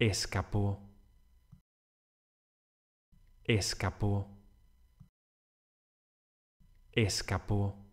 escapó, escapó, escapó.